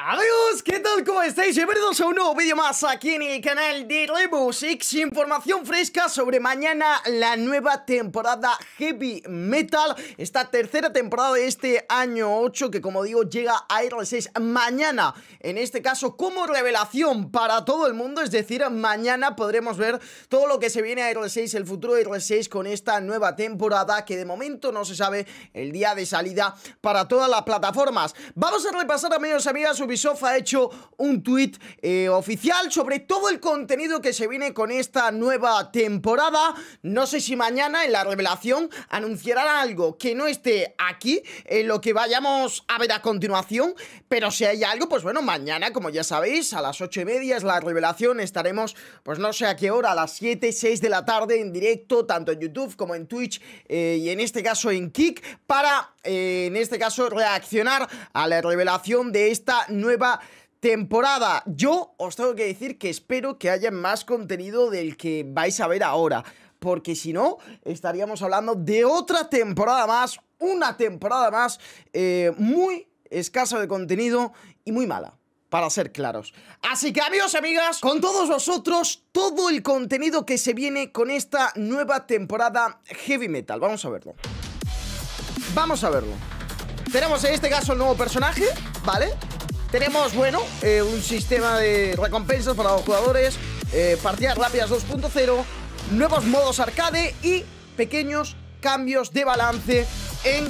Adiós. ¿qué tal? ¿Cómo estáis? Bienvenidos a un nuevo vídeo más aquí en el canal de Rebus Información fresca sobre mañana la nueva temporada Heavy Metal Esta tercera temporada de este año 8 que como digo llega a R6 mañana En este caso como revelación para todo el mundo Es decir, mañana podremos ver todo lo que se viene a R6, el futuro de R6 con esta nueva temporada Que de momento no se sabe el día de salida para todas las plataformas Vamos a repasar amigos, amigas, Ubisoft hecho un tweet eh, oficial sobre todo el contenido que se viene con esta nueva temporada. No sé si mañana en la revelación anunciarán algo que no esté aquí, en lo que vayamos a ver a continuación, pero si hay algo, pues bueno, mañana, como ya sabéis, a las ocho y media es la revelación, estaremos, pues no sé a qué hora, a las 7, 6 de la tarde en directo, tanto en YouTube como en Twitch eh, y en este caso en Kik, para, eh, en este caso, reaccionar a la revelación de esta nueva temporada. Yo os tengo que decir que espero que haya más contenido del que vais a ver ahora. Porque si no, estaríamos hablando de otra temporada más, una temporada más eh, muy escasa de contenido y muy mala para ser claros. Así que amigos amigas, con todos vosotros, todo el contenido que se viene con esta nueva temporada Heavy Metal. Vamos a verlo. Vamos a verlo. Tenemos en este caso el nuevo personaje, ¿vale? Tenemos, bueno, eh, un sistema de recompensas para los jugadores, eh, partidas rápidas 2.0, nuevos modos arcade y pequeños cambios de balance en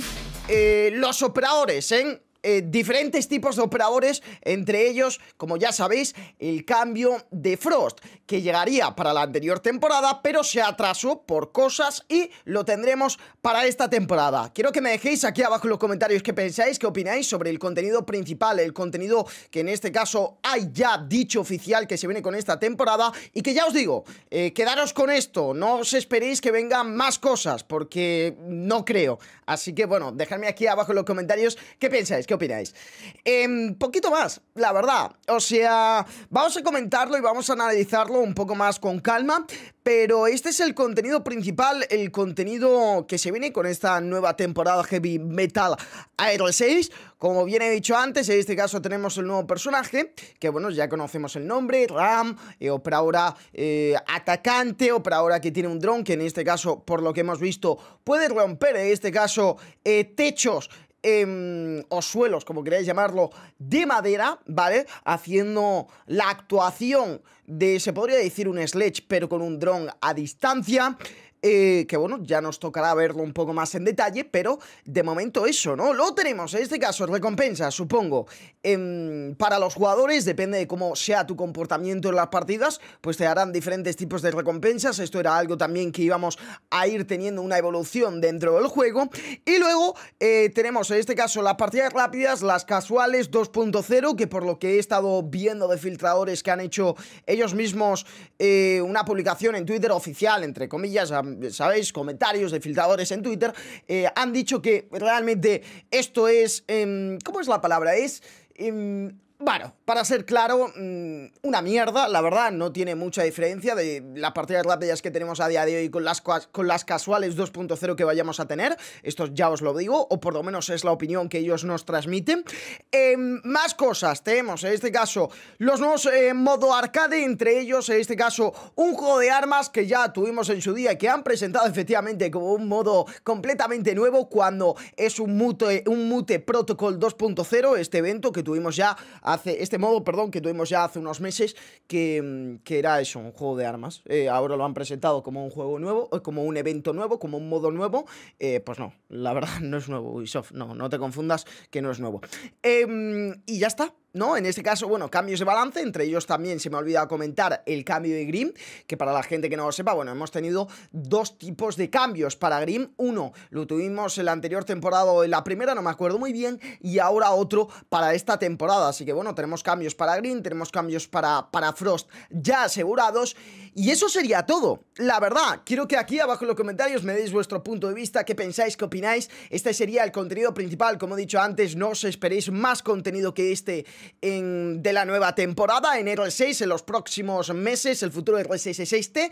eh, los operadores, en eh, diferentes tipos de operadores, entre ellos, como ya sabéis, el cambio de Frost, que llegaría para la anterior temporada, pero se atrasó por cosas y lo tendremos para esta temporada. Quiero que me dejéis aquí abajo en los comentarios qué pensáis, qué opináis sobre el contenido principal, el contenido que en este caso hay ya dicho oficial que se viene con esta temporada y que ya os digo, eh, quedaros con esto, no os esperéis que vengan más cosas, porque no creo. Así que bueno, dejadme aquí abajo en los comentarios qué pensáis ¿Qué opináis? Eh, poquito más, la verdad. O sea, vamos a comentarlo y vamos a analizarlo un poco más con calma. Pero este es el contenido principal, el contenido que se viene con esta nueva temporada Heavy Metal Aero 6. Como bien he dicho antes, en este caso tenemos el nuevo personaje, que bueno, ya conocemos el nombre, Ram, eh, o para eh, atacante, ahora que tiene un dron, que en este caso, por lo que hemos visto, puede romper en este caso eh, techos Em, o suelos, como queráis llamarlo, de madera, ¿vale? Haciendo la actuación de, se podría decir, un sledge, pero con un dron a distancia. Eh, que bueno, ya nos tocará verlo un poco más en detalle, pero de momento eso, ¿no? Lo tenemos, en este caso, recompensa, supongo. Em, para los jugadores, depende de cómo sea tu comportamiento en las partidas, pues te harán diferentes tipos de recompensas. Esto era algo también que íbamos a ir teniendo una evolución dentro del juego. Y luego eh, tenemos en este caso las partidas rápidas, las casuales 2.0, que por lo que he estado viendo de filtradores que han hecho ellos mismos eh, una publicación en Twitter oficial, entre comillas, sabéis, comentarios de filtradores en Twitter, eh, han dicho que realmente esto es, em, ¿cómo es la palabra? Es... Em, bueno, para ser claro, mm, una mierda, la verdad, no tiene mucha diferencia de las partidas rápidas que tenemos a día de hoy con las, con las casuales 2.0 que vayamos a tener. Esto ya os lo digo, o por lo menos es la opinión que ellos nos transmiten. Em, más cosas, tenemos en este caso los nuevos eh, modo arcade, entre ellos en este caso un juego de armas que ya tuvimos en su día y que han presentado efectivamente como un modo completamente nuevo cuando es un Mute, un mute Protocol 2.0, este evento que tuvimos ya hace, este modo, perdón, que tuvimos ya hace unos meses, que, mm, era eso, un juego de armas. Eh, ahora lo han presentado como un juego nuevo, eh, como un evento nuevo, como un modo nuevo. Eh, pues no, la verdad no es nuevo Ubisoft, no, no te confundas que no es nuevo. Em, y ya está, ¿no? En este caso, bueno, cambios de balance, entre ellos también se me ha olvidado comentar el cambio de Grimm, que para la gente que no lo sepa, bueno, hemos tenido dos tipos de cambios para Grimm. Uno, lo tuvimos en la anterior temporada o en la primera, no me acuerdo muy bien, y ahora otro para esta temporada. Así que bueno, tenemos cambios para Grimm, tenemos cambios para, para Frost ya asegurados, y eso sería todo. La verdad, quiero que aquí abajo en los comentarios me deis vuestro punto de vista, qué pensáis, qué opináis. Este sería el contenido principal, como he dicho antes, no os esperéis más contenido que este de la nueva temporada, En r 6, en los próximos meses, el futuro de r 6 es este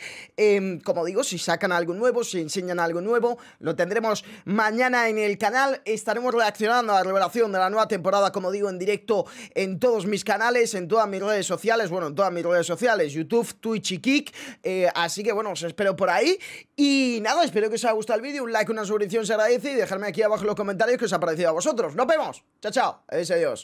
como digo, si sacan algo nuevo, si enseñan algo nuevo, lo tendremos mañana en el canal. Estaremos reaccionando a la revelación de la nueva temporada, como digo, en directo en todos mis canales, en todas mis redes sociales, bueno, en todas mis redes sociales, YouTube, Twitch y Kik. Eh, así que bueno, os espero por ahí. Y nada, espero que os haya gustado el vídeo, un like, una suscripción se agradece y dejarme aquí abajo en los comentarios que os ha parecido a vosotros. Nos vemos. Chao, chao. Adiós, adiós.